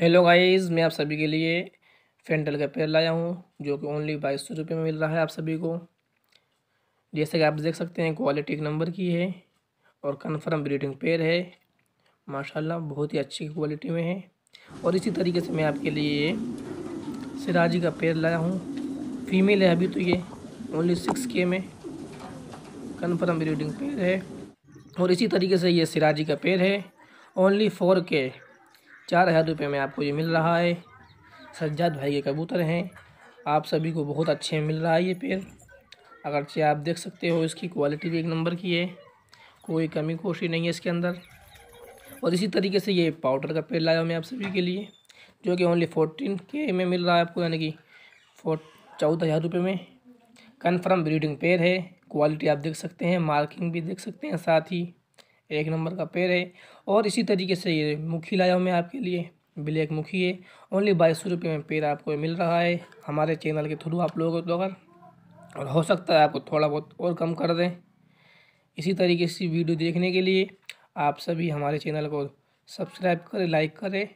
hello guys मैं आप सभी के लिए फेंटल का पेयर लाया हूँ जो कि ओनली बाईस सौ रुपये में मिल रहा है आप सभी को जैसे कि आप देख सकते हैं क्वालिटी एक नंबर की है और कन्फर्म ब्रीडिंग पेयर है माशाल्लाह बहुत ही अच्छी क्वालिटी में है और इसी तरीके से मैं आपके लिए सिराजी का पेयर लाया हूँ फीमेल है अभी तो ये ओनली सिक्स के में कन्फर्म ब्रीडिंग पेयर है और इसी तरीके से ये सिराजी का पेड़ है ओनली फोर के चार हज़ार रुपये में आपको ये मिल रहा है सज्जाद भाई के कबूतर हैं आप सभी को बहुत अच्छे मिल रहा है ये पेड़ अगरचे आप देख सकते हो इसकी क्वालिटी भी एक नंबर की है कोई कमी कोशी नहीं है इसके अंदर और इसी तरीके से ये पाउडर का पेड़ लाया मैं आप सभी के लिए जो कि ओनली फोर्टीन के में मिल रहा है आपको यानी कि फोर चौदह हज़ार रुपये में कन्फर्म ब्रीडिंग पेड़ है क्वालिटी आप देख सकते हैं मार्किंग भी देख सकते हैं साथ ही एक नंबर का पेड़ है और इसी तरीके से ये मुखी लाया हूँ मैं आपके लिए ब्लैक मुखी है ओनली बाईस सौ रुपये में पेड़ आपको मिल रहा है हमारे चैनल के थ्रू आप लोगों को तो अगर और हो सकता है आपको थोड़ा बहुत और कम कर दें इसी तरीके से वीडियो देखने के लिए आप सभी हमारे चैनल को सब्सक्राइब करें लाइक करें